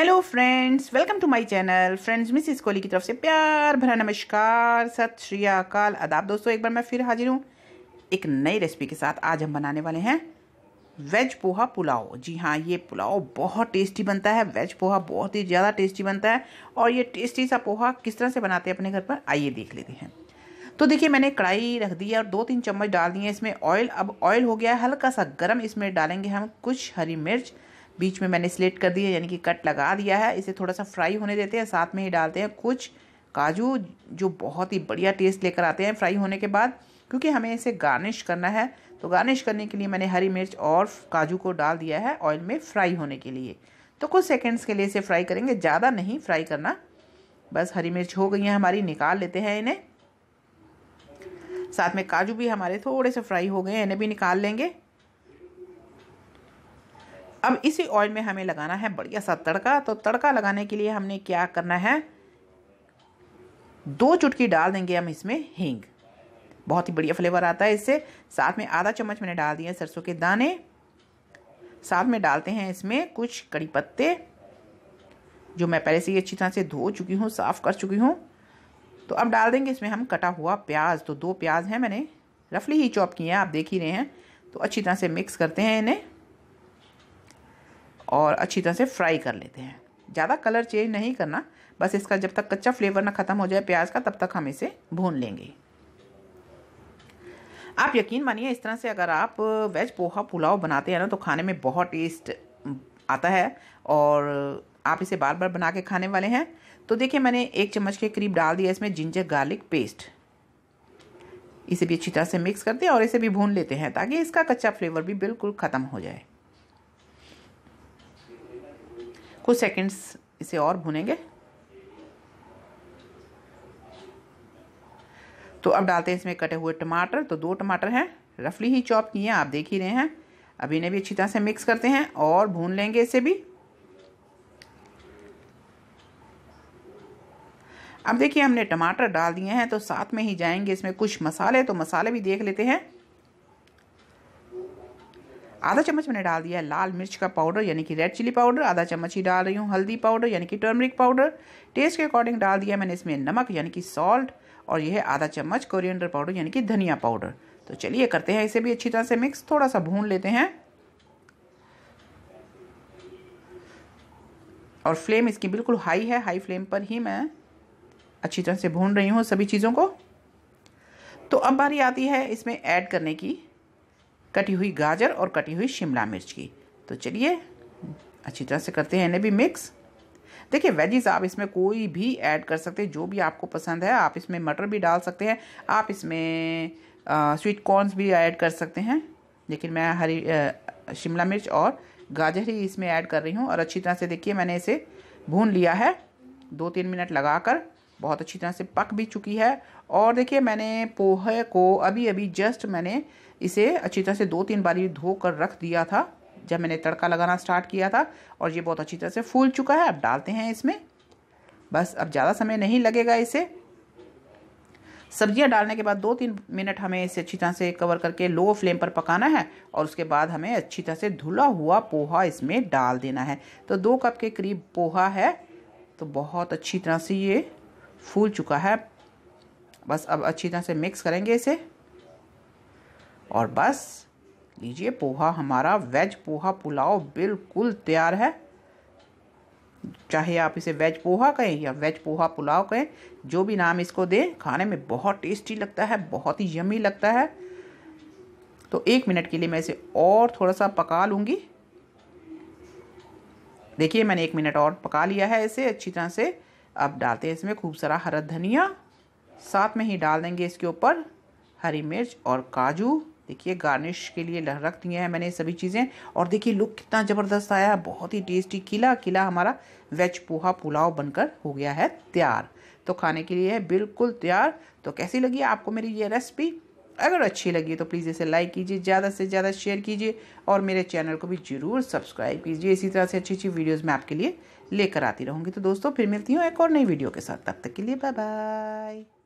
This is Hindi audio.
hello friends welcome to my channel friends Mrs Kohli की तरफ से प्यार भरा नमस्कार सत श्री अकाल अदाब दोस्तों एक बार मैं फिर हाजिर हूँ एक नई रेसिपी के साथ आज हम बनाने वाले हैं वेज पोहा पुलाव जी हाँ ये पुलाव बहुत टेस्टी बनता है वेज पोहा बहुत ही ज़्यादा टेस्टी बनता है और ये टेस्टी सा पोहा किस तरह से बनाते हैं अपने घर पर आइए देख लेते हैं तो देखिए मैंने कढ़ाई रख दी है और दो तीन चम्मच डाल दिए इसमें ऑयल अब ऑयल हो गया है हल्का सा गर्म इसमें डालेंगे हम कुछ हरी मिर्च बीच में मैंने स्लेट कर दिया यानी कि कट लगा दिया है इसे थोड़ा सा फ्राई होने देते हैं साथ में ही डालते हैं कुछ काजू जो बहुत ही बढ़िया टेस्ट लेकर आते हैं फ्राई होने के बाद क्योंकि हमें इसे गार्निश करना है तो गार्निश करने के लिए मैंने हरी मिर्च और काजू को डाल दिया है ऑयल में फ्राई होने के लिए तो कुछ सेकेंड्स के लिए इसे फ्राई करेंगे ज़्यादा नहीं फ्राई करना बस हरी मिर्च हो गई है हमारी निकाल लेते हैं इन्हें साथ में काजू भी हमारे थोड़े से फ्राई हो गए हैं इन्हें भी निकाल लेंगे अब इसी ऑयल में हमें लगाना है बढ़िया सा तड़का तो तड़का लगाने के लिए हमने क्या करना है दो चुटकी डाल देंगे हम इसमें हींग बहुत ही बढ़िया फ्लेवर आता है इससे साथ में आधा चम्मच मैंने डाल दिया सरसों के दाने साथ में डालते हैं इसमें कुछ कड़ी पत्ते जो मैं पहले से ही अच्छी तरह से धो चुकी हूँ साफ़ कर चुकी हूँ तो अब डाल देंगे इसमें हम कटा हुआ प्याज तो दो प्याज हैं मैंने रफली ही चॉप किए हैं आप देख ही रहे हैं तो अच्छी तरह से मिक्स करते हैं इन्हें और अच्छी तरह से फ्राई कर लेते हैं ज़्यादा कलर चेंज नहीं करना बस इसका जब तक कच्चा फ्लेवर ना ख़त्म हो जाए प्याज का तब तक हम इसे भून लेंगे आप यकीन मानिए इस तरह से अगर आप वेज पोहा पुलाव बनाते हैं ना तो खाने में बहुत टेस्ट आता है और आप इसे बार बार बना के खाने वाले हैं तो देखिए मैंने एक चम्मच के करीब डाल दिया इसमें जिंजर गार्लिक पेस्ट इसे भी अच्छी तरह से मिक्स करते हैं और इसे भी भून लेते हैं ताकि इसका कच्चा फ्लेवर भी बिल्कुल ख़त्म हो जाए कुछ सेकंड्स इसे और भुनेंगे तो अब डालते हैं इसमें कटे हुए टमाटर तो दो टमाटर हैं रफली ही चॉप किए हैं आप देख ही रहे हैं अब इन्हें भी अच्छी तरह से मिक्स करते हैं और भून लेंगे इसे भी अब देखिए हमने टमाटर डाल दिए हैं तो साथ में ही जाएंगे इसमें कुछ मसाले तो मसाले भी देख लेते हैं आधा चम्मच मैंने डाल दिया है लाल मिर्च का पाउडर यानी कि रेड चिली पाउडर आधा चम्मच ही डाल रही हूँ हल्दी पाउडर यानी कि टर्मरिक पाउडर टेस्ट के अकॉर्डिंग डाल दिया मैंने इसमें नमक यानी कि सॉल्ट और यह है आधा चम्मच कोरिएंडर पाउडर यानी कि धनिया पाउडर तो चलिए करते हैं इसे भी अच्छी तरह से मिक्स थोड़ा सा भून लेते हैं और फ्लेम इसकी बिल्कुल हाई है हाई फ्लेम पर ही मैं अच्छी तरह से भून रही हूँ सभी चीज़ों को तो अब बारी आती है इसमें ऐड करने की कटी हुई गाजर और कटी हुई शिमला मिर्च की तो चलिए अच्छी तरह से करते हैं इन्हें भी मिक्स देखिए वेजीज आप इसमें कोई भी ऐड कर सकते हैं जो भी आपको पसंद है आप इसमें मटर भी डाल सकते हैं आप इसमें स्वीट कॉर्नस भी ऐड कर सकते हैं लेकिन मैं हरी शिमला मिर्च और गाजर ही इसमें ऐड कर रही हूँ और अच्छी तरह से देखिए मैंने इसे भून लिया है दो तीन मिनट लगा कर बहुत अच्छी तरह से पक भी चुकी है और देखिए मैंने पोहे को अभी अभी जस्ट मैंने इसे अच्छी तरह से दो तीन बारी धो कर रख दिया था जब मैंने तड़का लगाना स्टार्ट किया था और ये बहुत अच्छी तरह से फूल चुका है अब डालते हैं इसमें बस अब ज़्यादा समय नहीं लगेगा इसे सब्जियां डालने के बाद दो तीन मिनट हमें इसे अच्छी तरह से कवर करके लो फ्लेम पर पकाना है और उसके बाद हमें अच्छी तरह से धुला हुआ पोहा इसमें डाल देना है तो दो कप के करीब पोहा है तो बहुत अच्छी तरह से ये फूल चुका है बस अब अच्छी तरह से मिक्स करेंगे इसे और बस लीजिए पोहा हमारा वेज पोहा पुलाव बिल्कुल तैयार है चाहे आप इसे वेज पोहा कहें या वेज पोहा पुलाव कहें जो भी नाम इसको दें खाने में बहुत टेस्टी लगता है बहुत ही यमी लगता है तो एक मिनट के लिए मैं इसे और थोड़ा सा पका लूँगी देखिए मैंने एक मिनट और पका लिया है इसे अच्छी तरह से अब डालते हैं इसमें खूब सारा हरा धनिया साथ में ही डाल देंगे इसके ऊपर हरी मिर्च और काजू देखिए गार्निश के लिए रख दिए हैं मैंने सभी चीज़ें और देखिए लुक कितना ज़बरदस्त आया है बहुत ही टेस्टी किला किला हमारा वेज पोहा पुलाव बनकर हो गया है तैयार तो खाने के लिए है बिल्कुल तैयार तो कैसी लगी आपको मेरी ये रेसिपी अगर अच्छी लगी तो प्लीज़ इसे लाइक कीजिए ज़्यादा से ज़्यादा शेयर कीजिए और मेरे चैनल को भी ज़रूर सब्सक्राइब कीजिए इसी तरह से अच्छी अच्छी वीडियोज़ मैं आपके लिए लेकर आती रहूँगी तो दोस्तों फिर मिलती हूँ एक और नई वीडियो के साथ तब तक के लिए बाय बाय